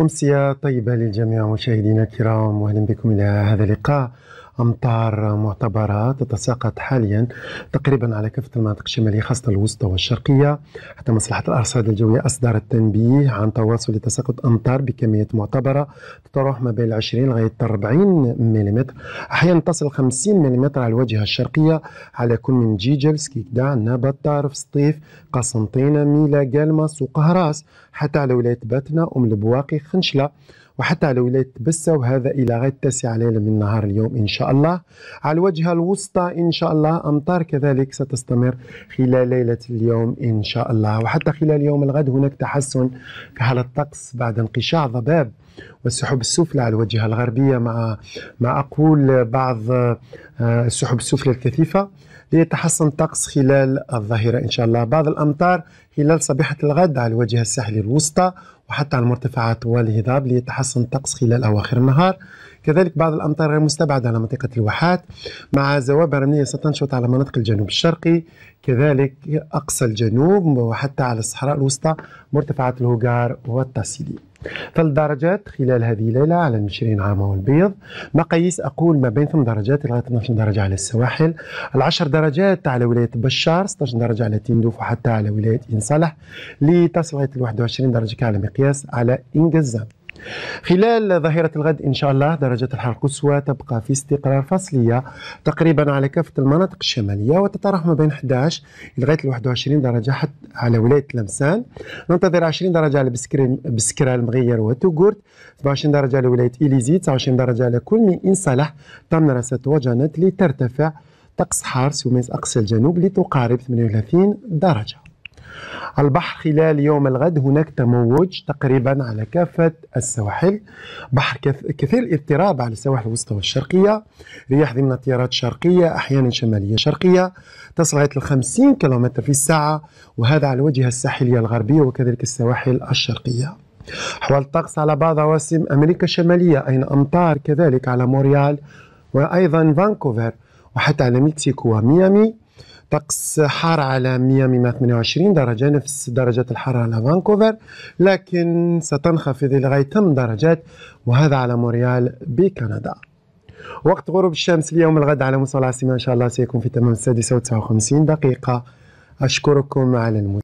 أمسية طيبة للجميع مشاهدينا الكرام وأهلا بكم إلى هذا اللقاء أمطار معتبرة تتساقط حاليا تقريبا على كافة المناطق الشمالية خاصة الوسطى والشرقية حتى مصلحة الأرصاد الجوية أصدرت تنبيه عن تواصل تساقط أمطار بكميات معتبرة تتراوح ما بين 20 لغاية 40 ملم أحيانا تصل 50 ملم على الواجهة الشرقية على كل من جيجل سكيكدا نابا طارف سطيف قسنطينة ميلا سوق وقهراس حتى على ولاية باتنا أم البواقي خنشلة وحتى على ولاية بسة وهذا إلى غاية التاسعة ليلة من نهار اليوم إن شاء الله على الواجهة الوسطى إن شاء الله أمطار كذلك ستستمر خلال ليلة اليوم إن شاء الله وحتى خلال يوم الغد هناك تحسن في حالة الطقس بعد انقشاع ضباب والسحب السفلى على الواجهة الغربية مع ما أقول بعض السحب آه، السفلى الكثيفة ليتحسن الطقس خلال الظهيرة إن شاء الله بعض الأمطار خلال صبيحة الغد على الواجهة الساحلية الوسطى وحتى على المرتفعات والهضاب ليتحسن الطقس خلال أواخر النهار كذلك بعض الأمطار غير مستبعدة على منطقة الواحات مع زوابع رملية ستنشط على مناطق الجنوب الشرقي كذلك أقصى الجنوب وحتى على الصحراء الوسطى مرتفعات الهوغار والتاسيلي فالدرجات خلال هذه الليلة على المشرين عامة والبيض مقاييس أقول ما بين 8 درجات إلى 12 درجة على السواحل العشر درجات على ولاية بشار 16 درجة على تندوف وحتى على ولاية إن لتصل لغاية 21 درجة على مقياس على إنجزام خلال ظهيرة الغد إن شاء الله درجة الحرارة القصوى تبقى في استقرار فصلية تقريبا على كافة المناطق الشمالية وتتراوح ما بين 11 لغاية 21 درجة حتى على ولاية لمسان ننتظر عشرين درجة على بسكرة المغير وتوغورت 27 درجة على ولاية إليزي 29 درجة على كل من إن صالح طمنرسة وجنت لترتفع طقس حار سوميز أقصى الجنوب لتقارب 38 درجة البحر خلال يوم الغد هناك تموج تقريبا على كافة السواحل بحر كثير الاضطراب على السواحل الوسطى والشرقية رياح ضمن التيارات شرقية أحيانا شمالية شرقية تصل إلى 50 كم في الساعة وهذا على الواجهة الساحلية الغربية وكذلك السواحل الشرقية أحوال الطقس على بعض عواصم أمريكا الشمالية أين أمطار كذلك على موريال وأيضا فانكوفر وحتى على مكسيكو وميامي طقس حار على ميامي 128 درجة نفس درجة الحرارة على فانكوفر لكن ستنخفض لغاية 8 درجات وهذا على موريال بكندا وقت غروب الشمس اليوم الغد على مستوى العاصمة إن شاء الله سيكون في تمام السادسة وتسعة وخمسين دقيقة أشكركم على المتابعة